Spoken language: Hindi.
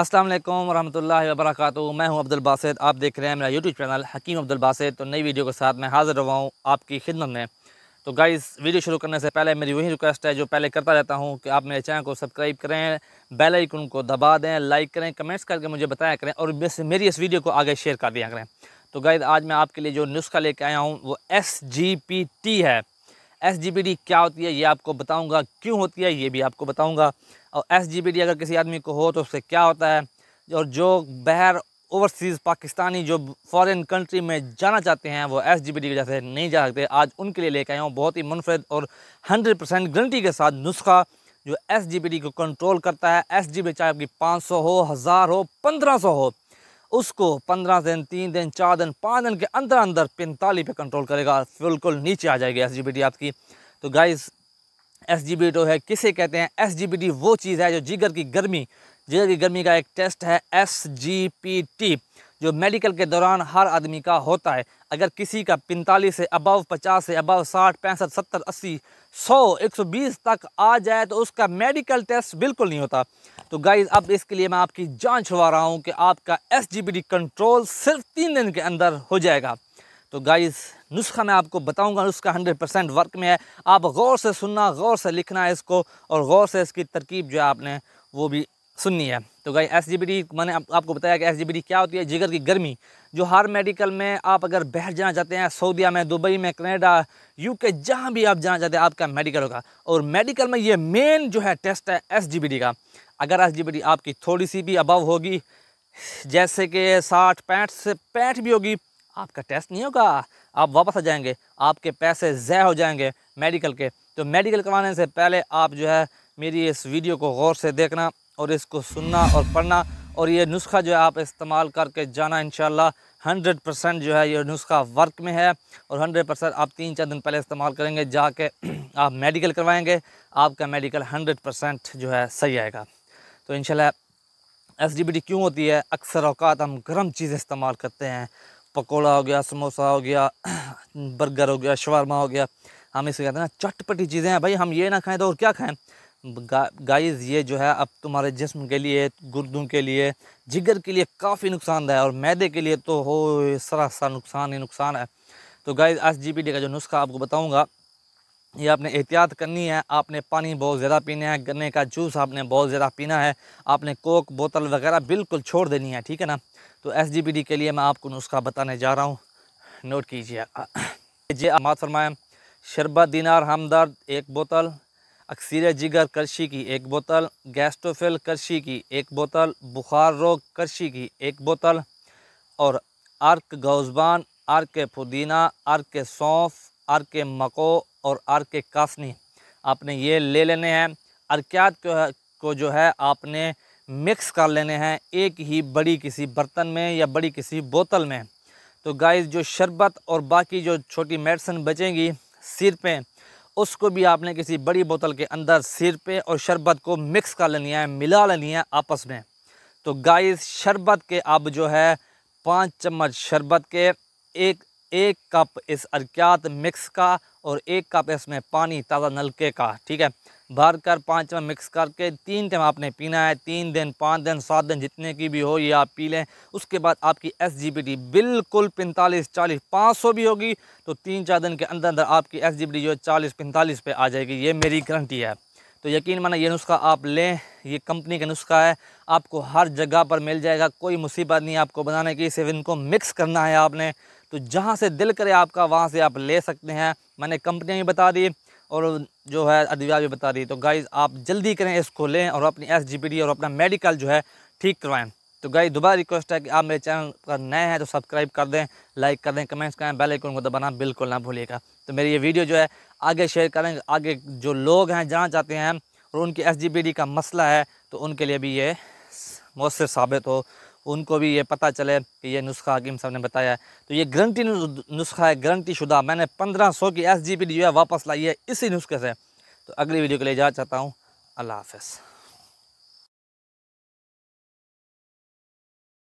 अस्सलाम वालेकुम रहमतुल्लाहि मैं हूं अब्दुल बासित आप देख रहे हैं मेरा यूट्यूब चैनल हकीम अब्दुल बासित तो नई वीडियो के साथ मैं हाज़िर हुआ हूं आपकी खिदमत में तो गाइस वीडियो शुरू करने से पहले मेरी वही रिक्वेस्ट है जो पहले करता रहता हूँ कि आप मेरे चैनल को सब्सक्राइब करें बेल आइकन को दबा दें लाइक करें कमेंट्स करके मुझे बताया करें और मेरी इस वीडियो को आगे शेयर कर दिया करें तो गाइस आज मैं आपके लिए जो नुस्खा लेके आया हूँ वो एस है एस क्या होती है ये आपको बताऊँगा क्यों होती है ये भी आपको बताऊँगा और एस अगर किसी आदमी को हो तो उससे क्या होता है और जो बहर ओवरसीज़ पाकिस्तानी जो फॉरेन कंट्री में जाना चाहते हैं वो एस जी की वजह से नहीं जा सकते आज उनके लिए लेके आया हूँ बहुत ही मुनफरद और हंड्रेड परसेंट गारंटी के साथ नुस्खा जो एस को कंट्रोल करता है एस जी चाहे आपकी पाँच सौ हो हज़ार हो पंद्रह सौ हो उसको पंद्रह दिन तीन दिन चार दिन पाँच दिन के अंदर अंदर पैंतालीस पे कंट्रोल करेगा बिल्कुल नीचे आ जाएगी एस आपकी तो गाइस एस जी तो है किसे कहते हैं एस जी वो चीज़ है जो जिगर की गर्मी जिगर की गर्मी का एक टेस्ट है एस जी पी टी जो मेडिकल के दौरान हर आदमी का होता है अगर किसी का पैंतालीस से अबव पचास से अबव साठ पैंसठ सत्तर अस्सी सौ एक सौ बीस तक आ जाए तो उसका मेडिकल टेस्ट बिल्कुल नहीं होता तो गाइज़ अब इसके लिए मैं आपकी जान छुड़वा रहा हूँ कि आपका एस कंट्रोल सिर्फ तीन दिन के अंदर हो जाएगा तो गाइज़ नुस्खा मैं आपको बताऊंगा नुस्खा हंड्रेड परसेंट वर्क में है आप गौर से सुनना गौर से लिखना है इसको और गौर से इसकी तरकीब जो है आपने वो भी सुननी है तो गाई एस मैंने आप, आपको बताया कि एस क्या होती है जिगर की गर्मी जो हर मेडिकल में आप अगर बाहर जाना चाहते हैं सऊदीया में दुबई में कनाडा यू के भी आप जाना चाहते हैं आपका मेडिकल होगा और मेडिकल में ये मेन जो है टेस्ट है एस का अगर एस आपकी थोड़ी सी भी अबव होगी जैसे कि साठ पैंठ से पैंठ भी होगी आपका टेस्ट नहीं होगा आप वापस आ जाएंगे आपके पैसे ज़ाय हो जाएंगे मेडिकल के तो मेडिकल करवाने से पहले आप जो है मेरी इस वीडियो को गौर से देखना और इसको सुनना और पढ़ना और ये नुस्खा जो है आप इस्तेमाल करके जाना इन हंड्रेड परसेंट जो है ये नुस्खा वर्क में है और हंड्रेड परसेंट आप तीन चार दिन पहले इस्तेमाल करेंगे जाके आप मेडिकल करवाएँगे आपका मेडिकल हंड्रेड परसेंट जो है सही आएगा तो इन एसिडिटी क्यों होती है अक्सर अवकात हम गर्म चीज़ें इस्तेमाल करते हैं पकोड़ा हो गया समोसा हो गया बर्गर हो गया शवरमा हो गया हम इसे कहते हैं ना चटपटी चीज़ें हैं भाई हम ये ना खाएं तो और क्या खाएं गा, गाइस ये जो है अब तुम्हारे जिस्म के लिए गुर्दों के लिए जिगर के लिए काफ़ी नुकसान है और मैदे के लिए तो हो सरासर नुकसान ही नुकसान है तो गाइस एस का जो नुस्खा आपको बताऊँगा ये आपने एहतियात करनी है आपने पानी बहुत ज़्यादा पीना है गन्ने का जूस आपने बहुत ज़्यादा पीना है आपने कोक बोतल वगैरह बिल्कुल छोड़ देनी है ठीक है ना तो एस के लिए मैं आपको नुस्खा बताने जा रहा हूँ नोट कीजिए जी मात फरमाएँ शरबत दिनार हमदर्द एक बोतल अक्सर जिगर करशी की एक बोतल गैस्ट्रोफिल करशी की एक बोतल बुखार रोग करशी की एक बोतल और अर्क गौजबान अर्क पुदीना अर्क सौंफ आर के मको और आर के कासनी आपने ये ले लेने हैं अर्क्यात को, को जो है आपने मिक्स कर लेने हैं एक ही बड़ी किसी बर्तन में या बड़ी किसी बोतल में तो गाइस जो शरबत और बाकी जो छोटी मेडिसिन बचेंगी सिर पे उसको भी आपने किसी बड़ी बोतल के अंदर सिर पे और शरबत को मिक्स कर लेनी है मिला लेनी है आपस में तो गाइस शरबत के अब जो है पाँच चम्मच शरबत के एक एक कप इस अर्क्यात मिक्स का और एक कप इसमें पानी ताज़ा नलके का ठीक है भर कर पाँच चम्मच मिक्स करके तीन टाइम आपने पीना है तीन दिन पाँच दिन सात दिन जितने की भी हो ये आप पी लें उसके बाद आपकी एस बिल्कुल पैंतालीस चालीस पाँच सौ भी होगी तो तीन चार दिन के अंदर अंदर आपकी एस जी जो है चालीस पैंतालीस पर आ जाएगी ये मेरी गारंटी है तो यकीन माना ये नुस्खा आप लें ये कंपनी का नुस्खा है आपको हर जगह पर मिल जाएगा कोई मुसीबत नहीं आपको बनाने की सिर्फ इनको मिक्स करना है आपने तो जहाँ से दिल करे आपका वहाँ से आप ले सकते हैं मैंने कंपनियाँ भी बता दी और जो है अद्वियात भी बता दी तो गाइज़ आप जल्दी करें इसको लें और अपनी एस और अपना मेडिकल जो है ठीक करवाएँ तो गाइज दोबारा रिक्वेस्ट है कि आप मेरे चैनल पर नए हैं तो सब्सक्राइब कर दें लाइक कर दें कमेंट्स करें बेल आइकन को दबाना बिल्कुल ना भूलिएगा तो मेरी ये वीडियो जो है आगे शेयर करें आगे जो लोग हैं जाना चाहते हैं और उनकी एस का मसला है तो उनके लिए भी ये मौसर साबित हो उनको भी ये पता चले कि ये नुस्खा हकीम साहब ने बताया है तो ये गारंटी नुस्खा है गारंटी शुदा मैंने पंद्रह सौ की एस जी पी जो है वापस लाई है इसी नुस्खे से तो अगली वीडियो के लिए जाना चाहता हूँ अल्लाह हाफ